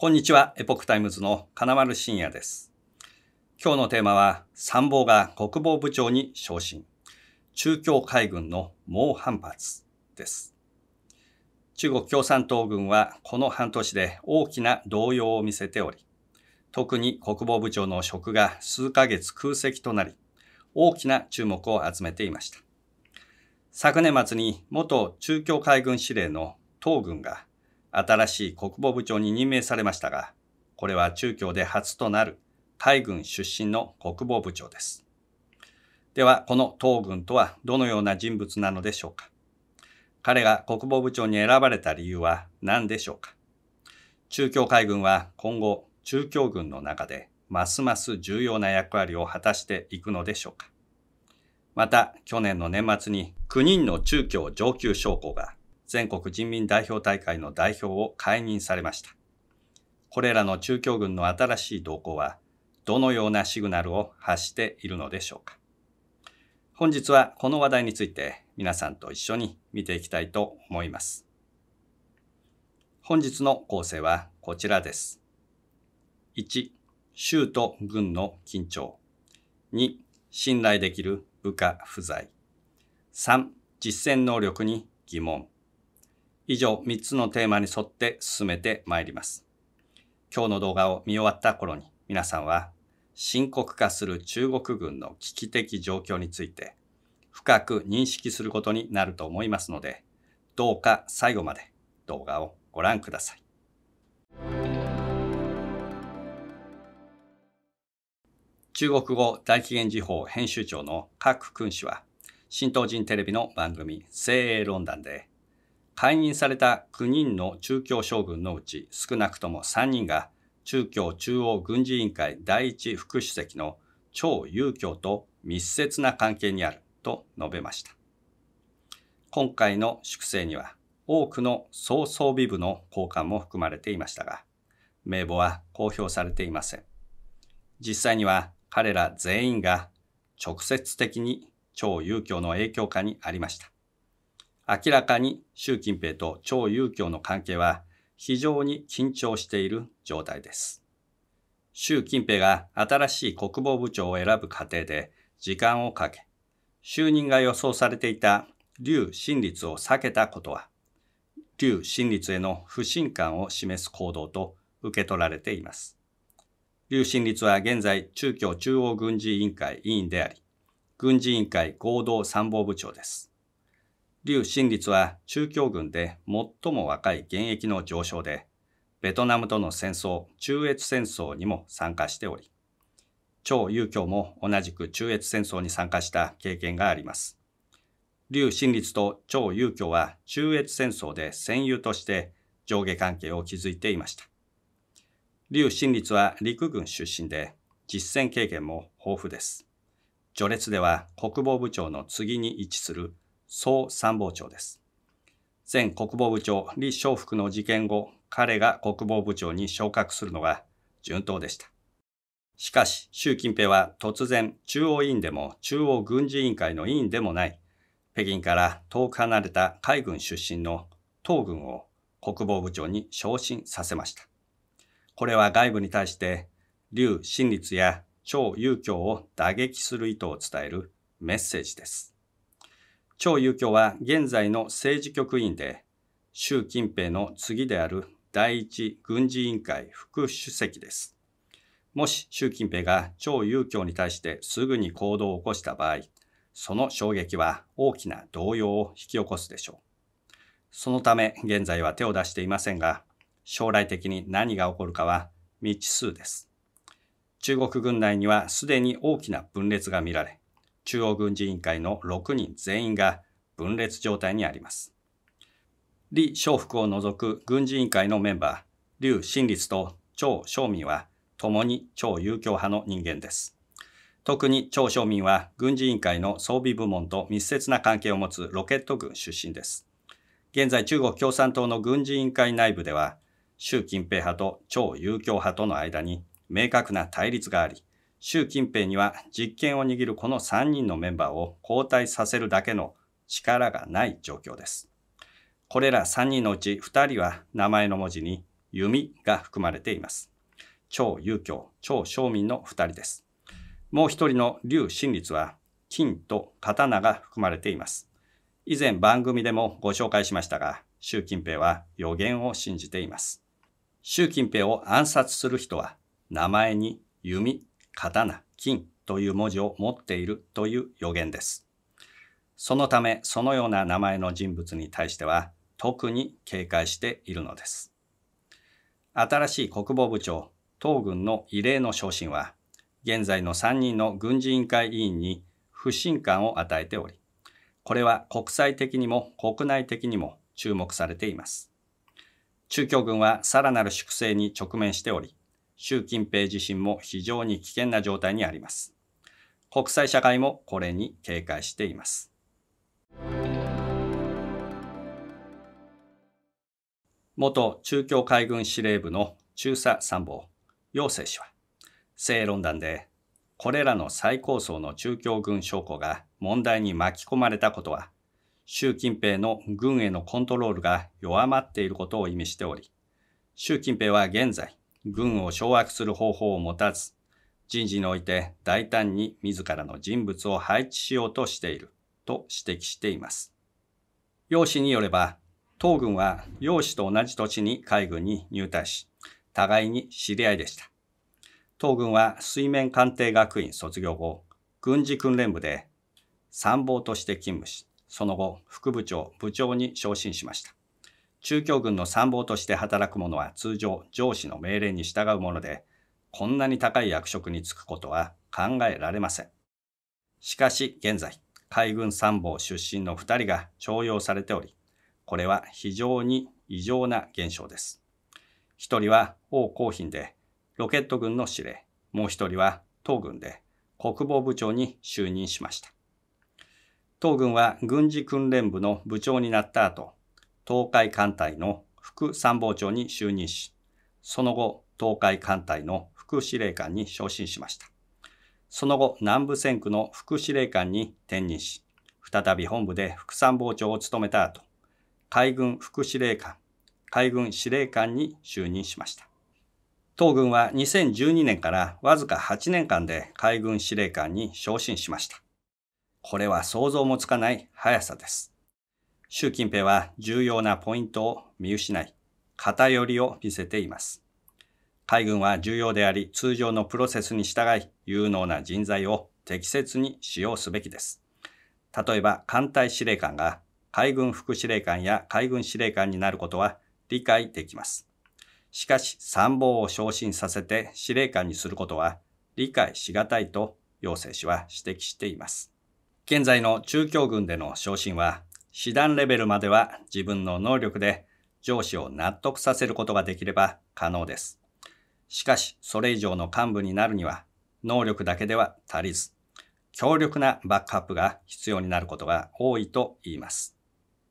こんにちは、エポックタイムズの金丸信也です。今日のテーマは、参謀が国防部長に昇進。中共海軍の猛反発です。中国共産党軍はこの半年で大きな動揺を見せており、特に国防部長の職が数ヶ月空席となり、大きな注目を集めていました。昨年末に元中共海軍司令の東軍が新しい国防部長に任命されましたが、これは中共で初となる海軍出身の国防部長です。では、この東軍とはどのような人物なのでしょうか彼が国防部長に選ばれた理由は何でしょうか中共海軍は今後、中共軍の中でますます重要な役割を果たしていくのでしょうかまた、去年の年末に9人の中共上級将校が全国人民代表大会の代表を解任されました。これらの中共軍の新しい動向は、どのようなシグナルを発しているのでしょうか。本日はこの話題について皆さんと一緒に見ていきたいと思います。本日の構成はこちらです。1、州と軍の緊張。2、信頼できる部下不在。3、実践能力に疑問。以上3つのテーマに沿って進めてまいります。今日の動画を見終わった頃に皆さんは深刻化する中国軍の危機的状況について深く認識することになると思いますのでどうか最後まで動画をご覧ください。中国語大紀元時報編集長の郭君氏は新東人テレビの番組「精鋭論壇」で解任された9人の中共将軍のうち少なくとも3人が中共中央軍事委員会第一副主席の超勇強と密接な関係にあると述べました。今回の粛清には多くの総装備部の交換も含まれていましたが、名簿は公表されていません。実際には彼ら全員が直接的に超勇強の影響下にありました。明らかに習近平と張友強の関係は非常に緊張している状態です。習近平が新しい国防部長を選ぶ過程で時間をかけ、就任が予想されていた劉新立を避けたことは、劉新立への不信感を示す行動と受け取られています。劉新立は現在中共中央軍事委員会委員であり、軍事委員会合同参謀部長です。劉新立は中共軍で最も若い現役の上将で、ベトナムとの戦争、中越戦争にも参加しており、張友京も同じく中越戦争に参加した経験があります。劉新立と張友京は中越戦争で戦友として上下関係を築いていました。劉新立は陸軍出身で実戦経験も豊富です。序列では国防部長の次に位置する総参謀長です。前国防部長李承福の事件後、彼が国防部長に昇格するのが順当でした。しかし、習近平は突然、中央委員でも中央軍事委員会の委員でもない、北京から遠く離れた海軍出身の東軍を国防部長に昇進させました。これは外部に対して、劉新立や張勇強を打撃する意図を伝えるメッセージです。超有教は現在の政治局委員で、習近平の次である第一軍事委員会副主席です。もし習近平が超有教に対してすぐに行動を起こした場合、その衝撃は大きな動揺を引き起こすでしょう。そのため現在は手を出していませんが、将来的に何が起こるかは未知数です。中国軍内にはすでに大きな分裂が見られ、中央軍事委員会の6人全員が分裂状態にあります。李承福を除く軍事委員会のメンバー、劉新立と張正民は、共に超友強派の人間です。特に張昌民は軍事委員会の装備部門と密接な関係を持つロケット軍出身です。現在中国共産党の軍事委員会内部では、習近平派と超友強派との間に明確な対立があり、習近平には実権を握るこの3人のメンバーを交代させるだけの力がない状況です。これら3人のうち2人は名前の文字に弓が含まれています。超遊教、超商民の2人です。もう1人の劉真律は金と刀が含まれています。以前番組でもご紹介しましたが、習近平は予言を信じています。習近平を暗殺する人は名前に弓刀、金という文字を持っているという予言です。そのため、そのような名前の人物に対しては、特に警戒しているのです。新しい国防部長、東軍の異例の昇進は、現在の3人の軍事委員会委員に不信感を与えており、これは国際的にも国内的にも注目されています。中共軍はさらなる粛清に直面しており、習近平自身も非常に危険な状態にあります。国際社会もこれに警戒しています。元中共海軍司令部の中佐参謀、陽生氏は、正論談で、これらの最高層の中共軍将校が問題に巻き込まれたことは、習近平の軍へのコントロールが弱まっていることを意味しており、習近平は現在、軍を掌握する方法を持たず、人事において大胆に自らの人物を配置しようとしていると指摘しています。楊氏によれば、東軍は楊氏と同じ土地に海軍に入隊し、互いに知り合いでした。東軍は水面艦艇学院卒業後、軍事訓練部で参謀として勤務し、その後、副部長、部長に昇進しました。中共軍の参謀として働く者は通常上司の命令に従うもので、こんなに高い役職に就くことは考えられません。しかし現在、海軍参謀出身の2人が徴用されており、これは非常に異常な現象です。1人は王光賓でロケット軍の司令、もう1人は東軍で国防部長に就任しました。東軍は軍事訓練部の部長になった後、東海艦隊の副参謀長に就任し、その後、東海艦隊の副司令官に昇進しました。その後、南部戦区の副司令官に転任し、再び本部で副参謀長を務めた後、海軍副司令官、海軍司令官に就任しました。東軍は2012年からわずか8年間で海軍司令官に昇進しました。これは想像もつかない速さです。習近平は重要なポイントを見失い、偏りを見せています。海軍は重要であり、通常のプロセスに従い、有能な人材を適切に使用すべきです。例えば、艦隊司令官が海軍副司令官や海軍司令官になることは理解できます。しかし、参謀を昇進させて司令官にすることは理解しがたいと、陽生氏は指摘しています。現在の中共軍での昇進は、師団レベルまでは自分の能力で上司を納得させることができれば可能です。しかし、それ以上の幹部になるには、能力だけでは足りず、強力なバックアップが必要になることが多いと言います。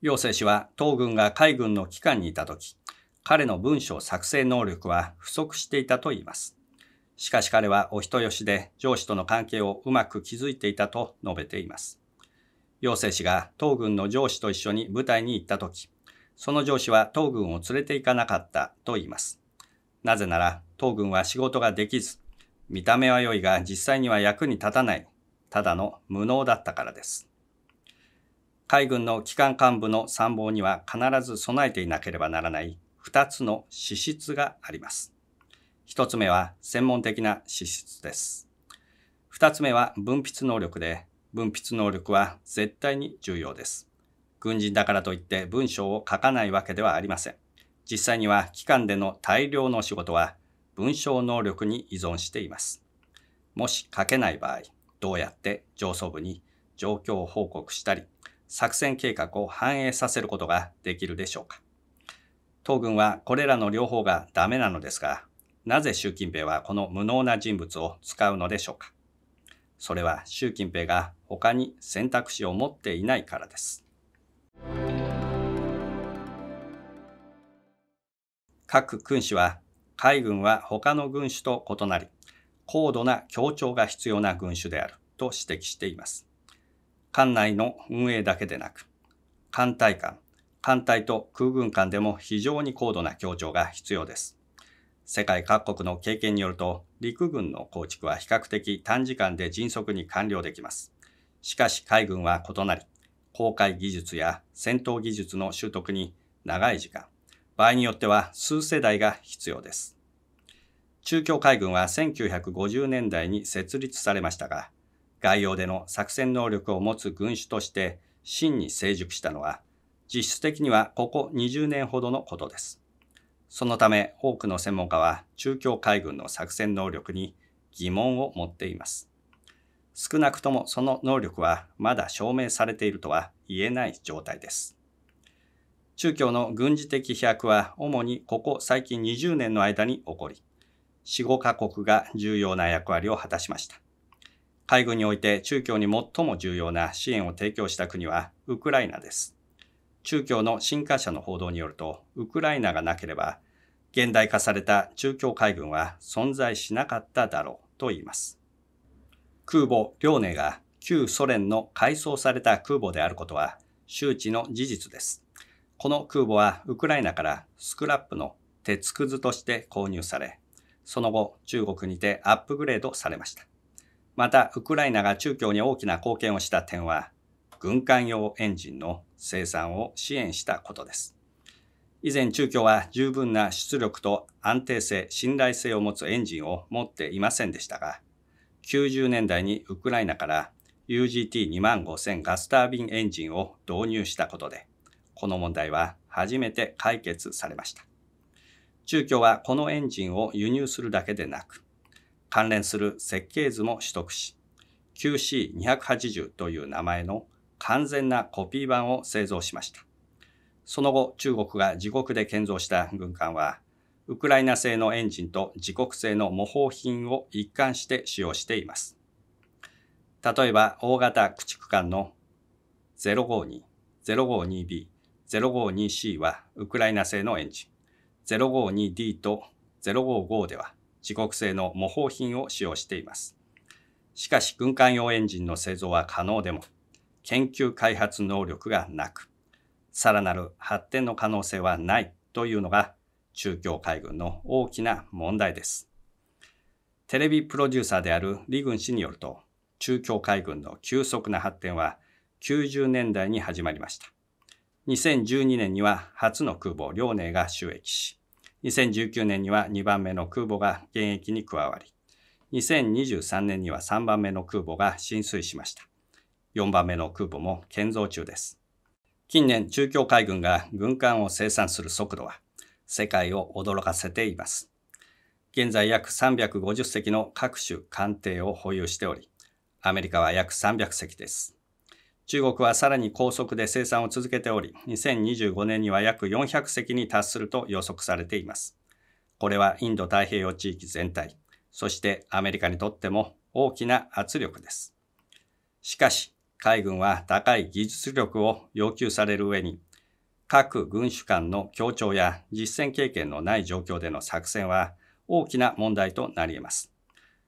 陽生氏は東軍が海軍の機関にいた時、彼の文章作成能力は不足していたと言います。しかし彼はお人よしで上司との関係をうまく築いていたと述べています。陽生氏が東軍の上司と一緒に部隊に行った時、その上司は東軍を連れて行かなかったと言います。なぜなら、東軍は仕事ができず、見た目は良いが実際には役に立たない、ただの無能だったからです。海軍の機関幹部の参謀には必ず備えていなければならない2つの資質があります。1つ目は専門的な資質です。2つ目は分泌能力で文筆能力は絶対に重要です。軍人だからといって文章を書かないわけではありません。実際には機関での大量の仕事は文章能力に依存しています。もし書けない場合、どうやって上層部に状況を報告したり、作戦計画を反映させることができるでしょうか。東軍はこれらの両方がダメなのですが、なぜ習近平はこの無能な人物を使うのでしょうか。それは習近平が他に選択肢を持っていないからです。各君主は海軍は他の軍種と異なり高度な協調が必要な軍種であると指摘しています。艦内の運営だけでなく艦隊間艦隊と空軍間でも非常に高度な協調が必要です。世界各国の経験によると、陸軍の構築は比較的短時間で迅速に完了できます。しかし海軍は異なり、航海技術や戦闘技術の習得に長い時間、場合によっては数世代が必要です。中共海軍は1950年代に設立されましたが、概要での作戦能力を持つ軍種として真に成熟したのは、実質的にはここ20年ほどのことです。そのため多くの専門家は中共海軍の作戦能力に疑問を持っています。少なくともその能力はまだ証明されているとは言えない状態です。中共の軍事的飛躍は主にここ最近20年の間に起こり、4、5カ国が重要な役割を果たしました。海軍において中共に最も重要な支援を提供した国はウクライナです。中共の新華社の報道によると、ウクライナがなければ、現代化された中共海軍は存在しなかっただろうと言います。空母遼寧が旧ソ連の改装された空母であることは周知の事実です。この空母はウクライナからスクラップの鉄くずとして購入され、その後中国にてアップグレードされました。また、ウクライナが中共に大きな貢献をした点は、軍艦用エンジンの生産を支援したことです。以前中共は十分な出力と安定性、信頼性を持つエンジンを持っていませんでしたが、90年代にウクライナから UGT2 5000ガスタービンエンジンを導入したことで、この問題は初めて解決されました。中共はこのエンジンを輸入するだけでなく、関連する設計図も取得し、QC280 という名前の完全なコピー版を製造しました。その後、中国が自国で建造した軍艦は、ウクライナ製のエンジンと自国製の模倣品を一貫して使用しています。例えば、大型駆逐艦の052、052B、052C はウクライナ製のエンジン、052D と055では自国製の模倣品を使用しています。しかし軍艦用エンジンの製造は可能でも、研究開発能力がなく、さらなる発展の可能性はないというのが中共海軍の大きな問題です。テレビプロデューサーである李軍氏によると、中共海軍の急速な発展は90年代に始まりました。2012年には初の空母遼寧が収益し、2019年には2番目の空母が現役に加わり、2023年には3番目の空母が浸水しました。4番目の空母も建造中です。近年、中共海軍が軍艦を生産する速度は、世界を驚かせています。現在約350隻の各種艦艇を保有しており、アメリカは約300隻です。中国はさらに高速で生産を続けており、2025年には約400隻に達すると予測されています。これはインド太平洋地域全体、そしてアメリカにとっても大きな圧力です。しかし、海軍は高い技術力を要求される上に、各軍種間の協調や実戦経験のない状況での作戦は大きな問題となり得ます。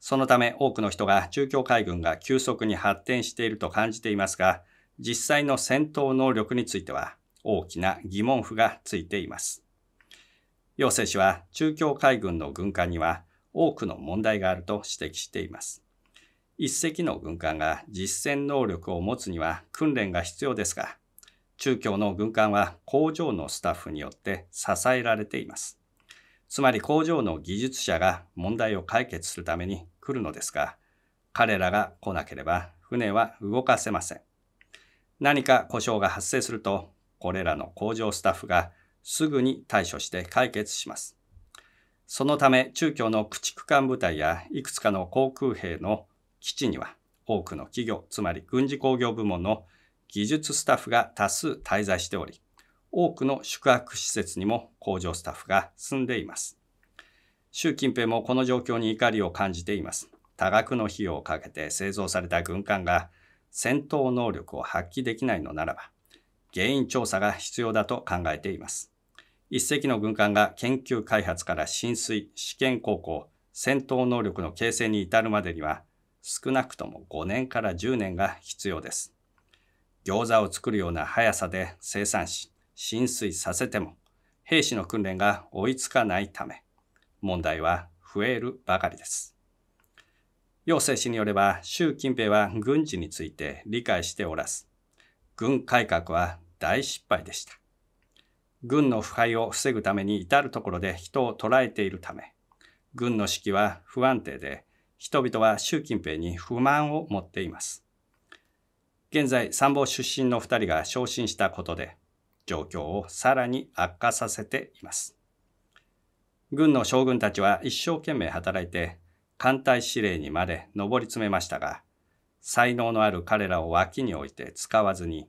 そのため多くの人が中共海軍が急速に発展していると感じていますが、実際の戦闘能力については大きな疑問符がついています。陽生氏は中共海軍の軍艦には多くの問題があると指摘しています。一隻の軍艦が実戦能力を持つには訓練が必要ですが、中共の軍艦は工場のスタッフによって支えられています。つまり工場の技術者が問題を解決するために来るのですが、彼らが来なければ船は動かせません。何か故障が発生すると、これらの工場スタッフがすぐに対処して解決します。そのため、中共の駆逐艦部隊やいくつかの航空兵の基地には多くの企業、つまり軍事工業部門の技術スタッフが多数滞在しており、多くの宿泊施設にも工場スタッフが住んでいます。習近平もこの状況に怒りを感じています。多額の費用をかけて製造された軍艦が戦闘能力を発揮できないのならば、原因調査が必要だと考えています。一隻の軍艦が研究開発から浸水、試験航行、戦闘能力の形成に至るまでには、少なくとも5年から10年が必要です。餃子を作るような速さで生産し、浸水させても、兵士の訓練が追いつかないため、問題は増えるばかりです。養成氏によれば、習近平は軍事について理解しておらず、軍改革は大失敗でした。軍の腐敗を防ぐために至るところで人を捕らえているため、軍の士気は不安定で人々は習近平に不満を持っています。現在、参謀出身の2人が昇進したことで、状況をさらに悪化させています。軍の将軍たちは一生懸命働いて、艦隊司令にまで上り詰めましたが、才能のある彼らを脇に置いて使わずに、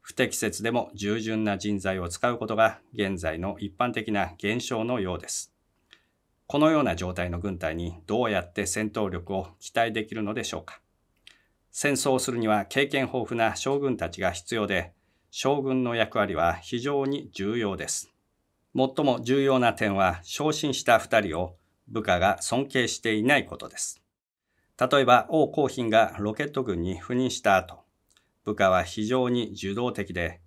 不適切でも従順な人材を使うことが現在の一般的な現象のようです。このような状態の軍隊にどうやって戦闘力を期待できるのでしょうか。戦争をするには経験豊富な将軍たちが必要で、将軍の役割は非常に重要です。最も重要な点は昇進した2人を部下が尊敬していないことです。例えば王光賓がロケット軍に赴任した後、部下は非常に受動的で、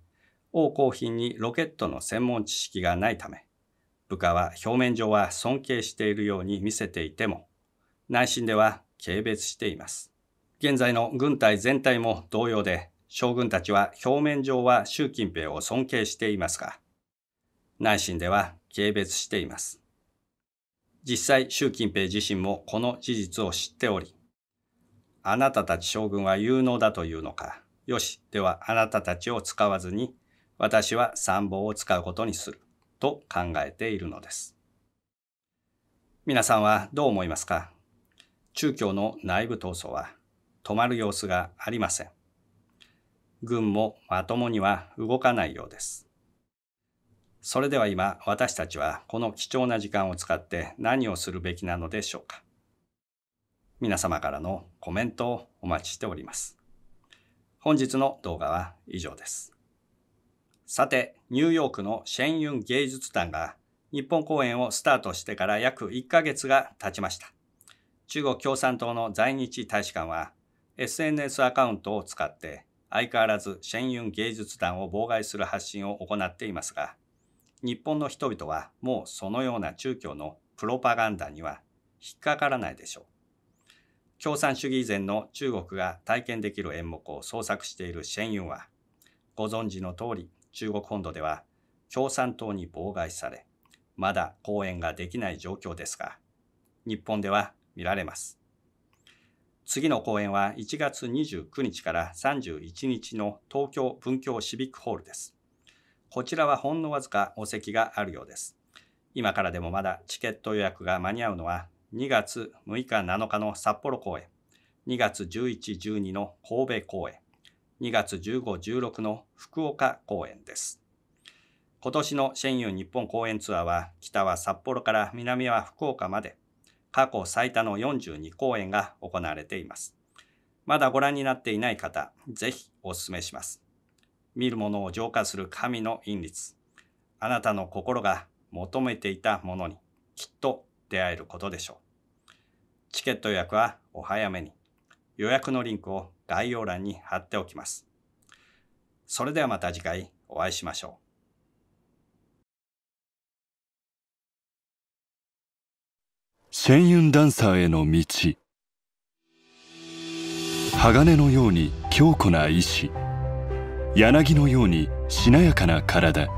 王光賓にロケットの専門知識がないため、部下は表面上は尊敬しているように見せていても、内心では軽蔑しています。現在の軍隊全体も同様で、将軍たちは表面上は習近平を尊敬していますが、内心では軽蔑しています。実際、習近平自身もこの事実を知っており、あなたたち将軍は有能だというのか、よし、ではあなたたちを使わずに、私は参謀を使うことにする。と考えているのです。皆さんはどう思いますか中共の内部闘争は止まる様子がありません。軍もまともには動かないようです。それでは今私たちはこの貴重な時間を使って何をするべきなのでしょうか皆様からのコメントをお待ちしております。本日の動画は以上です。さて、ニューヨークのシェンユン芸術団が日本公演をスタートしてから約1ヶ月が経ちました。中国共産党の在日大使館は SNS アカウントを使って相変わらずシェンユン芸術団を妨害する発信を行っていますが、日本の人々はもうそのような中共のプロパガンダには引っかからないでしょう。共産主義以前の中国が体験できる演目を創作しているシェンユンは、ご存知の通り中国本土では共産党に妨害され、まだ講演ができない状況ですが、日本では見られます。次の公演は1月29日から31日の東京文京シビックホールです。こちらはほんのわずかお席があるようです。今からでもまだチケット予約が間に合うのは2月6日7日の札幌公演、2月11、12の神戸公演、2月15、16の福岡公演です。今年のシェユ日本公演ツアーは北は札幌から南は福岡まで過去最多の42公演が行われています。まだご覧になっていない方、ぜひお勧めします。見るものを浄化する神の因律。あなたの心が求めていたものにきっと出会えることでしょう。チケット予約はお早めに。予約のリンクを概要欄に貼っておきます。それではまた次回お会いしましょう。千雲ダンサーへの道鋼のように強固な意志柳のようにしなやかな体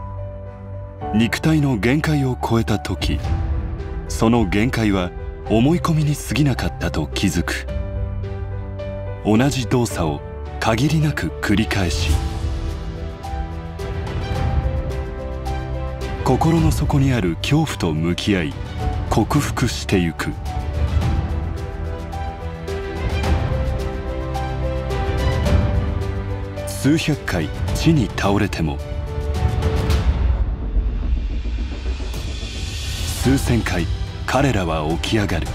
肉体の限界を超えた時その限界は思い込みに過ぎなかったと気づく。同じ動作を限りなく繰り返し心の底にある恐怖と向き合い克服してゆく数百回地に倒れても数千回彼らは起き上がる。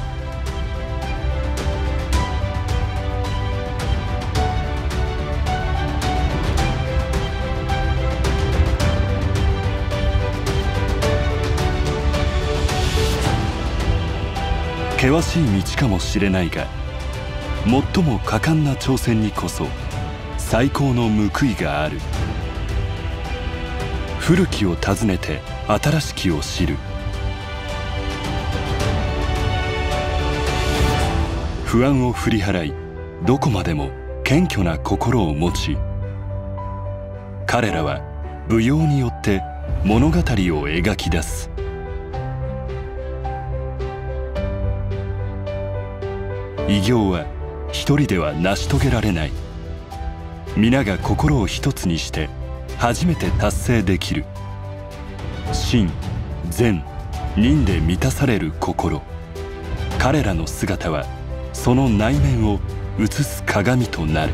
険しい道かもしれないが最も果敢な挑戦にこそ最高の報いがある古きを訪ねて新しきを知る不安を振り払いどこまでも謙虚な心を持ち彼らは舞踊によって物語を描き出す偉業は一人では成し遂げられない皆が心を一つにして初めて達成できる真善忍で満たされる心彼らの姿はその内面を映す鏡となる。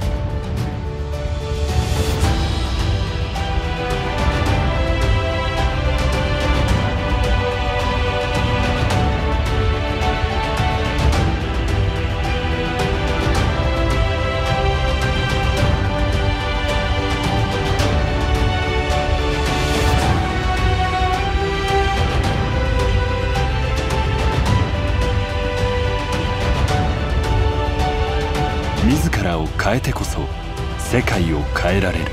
世界を変えられる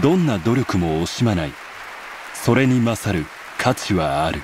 どんな努力も惜しまないそれに勝る価値はある